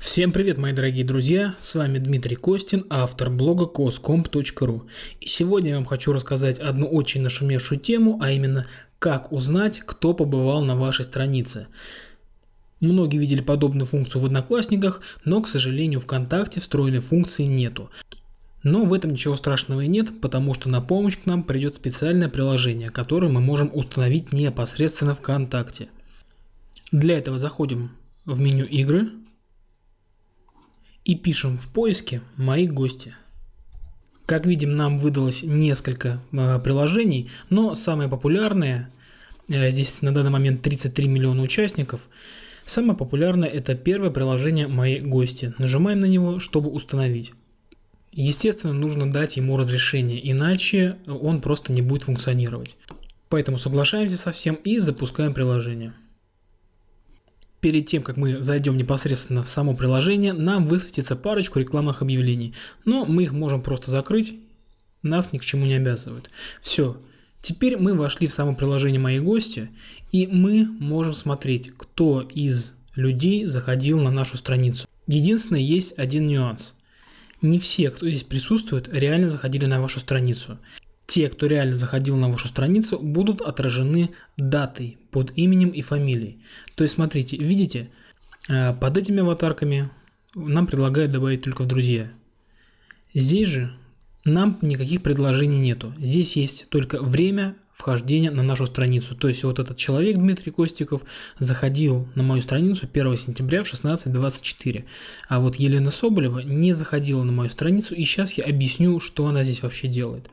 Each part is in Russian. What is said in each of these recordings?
Всем привет, мои дорогие друзья! С вами Дмитрий Костин, автор блога coscomp.ru. И сегодня я вам хочу рассказать одну очень нашумевшую тему, а именно как узнать, кто побывал на вашей странице. Многие видели подобную функцию в Одноклассниках, но, к сожалению, ВКонтакте встроенной функции нету. Но в этом ничего страшного и нет, потому что на помощь к нам придет специальное приложение, которое мы можем установить непосредственно ВКонтакте. Для этого заходим в меню «Игры», и пишем в поиске «Мои гости». Как видим, нам выдалось несколько а, приложений, но самое популярное э, здесь на данный момент 33 миллиона участников, самое популярное это первое приложение «Мои гости». Нажимаем на него, чтобы установить. Естественно, нужно дать ему разрешение, иначе он просто не будет функционировать. Поэтому соглашаемся со всем и запускаем приложение перед тем, как мы зайдем непосредственно в само приложение, нам высветится парочку рекламных объявлений. Но мы их можем просто закрыть, нас ни к чему не обязывают. Все. Теперь мы вошли в само приложение «Мои гости», и мы можем смотреть, кто из людей заходил на нашу страницу. Единственное, есть один нюанс. Не все, кто здесь присутствует, реально заходили на вашу страницу те, кто реально заходил на вашу страницу, будут отражены датой под именем и фамилией. То есть, смотрите, видите, э, под этими аватарками нам предлагают добавить только в друзья. Здесь же нам никаких предложений нету. Здесь есть только время вхождения на нашу страницу. То есть вот этот человек, Дмитрий Костиков, заходил на мою страницу 1 сентября в 16.24. А вот Елена Соболева не заходила на мою страницу, и сейчас я объясню, что она здесь вообще делает.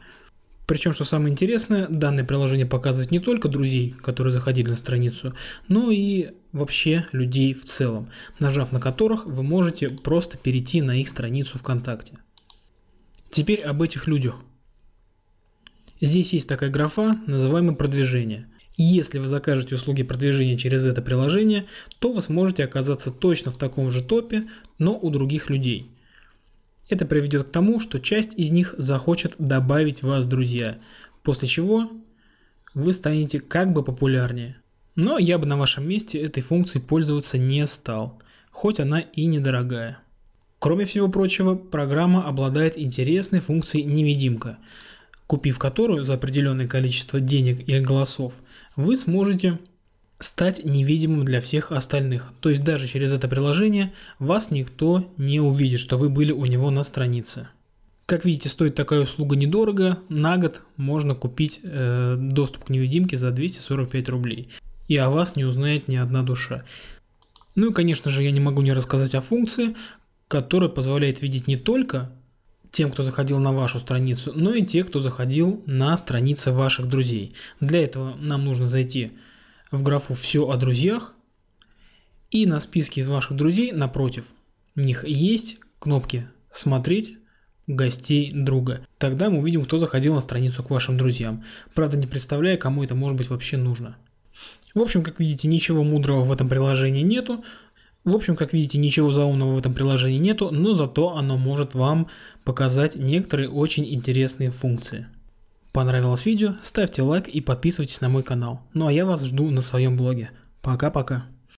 Причем, что самое интересное, данное приложение показывает не только друзей, которые заходили на страницу, но и вообще людей в целом, нажав на которых вы можете просто перейти на их страницу ВКонтакте. Теперь об этих людях. Здесь есть такая графа, называемая продвижение. Если вы закажете услуги продвижения через это приложение, то вы сможете оказаться точно в таком же топе, но у других людей – это приведет к тому, что часть из них захочет добавить вас в друзья, после чего вы станете как бы популярнее. Но я бы на вашем месте этой функцией пользоваться не стал, хоть она и недорогая. Кроме всего прочего, программа обладает интересной функцией невидимка, купив которую за определенное количество денег или голосов, вы сможете стать невидимым для всех остальных. То есть даже через это приложение вас никто не увидит, что вы были у него на странице. Как видите, стоит такая услуга недорого. На год можно купить э, доступ к невидимке за 245 рублей. И о вас не узнает ни одна душа. Ну и, конечно же, я не могу не рассказать о функции, которая позволяет видеть не только тем, кто заходил на вашу страницу, но и те, кто заходил на страницы ваших друзей. Для этого нам нужно зайти в в графу «Все о друзьях» и на списке из ваших друзей напротив них есть кнопки «Смотреть», гостей друга. Тогда мы увидим, кто заходил на страницу к вашим друзьям. Правда, не представляя, кому это может быть вообще нужно. В общем, как видите, ничего мудрого в этом приложении нету. В общем, как видите, ничего заумного в этом приложении нету, но зато оно может вам показать некоторые очень интересные функции. Понравилось видео? Ставьте лайк и подписывайтесь на мой канал. Ну а я вас жду на своем блоге. Пока-пока.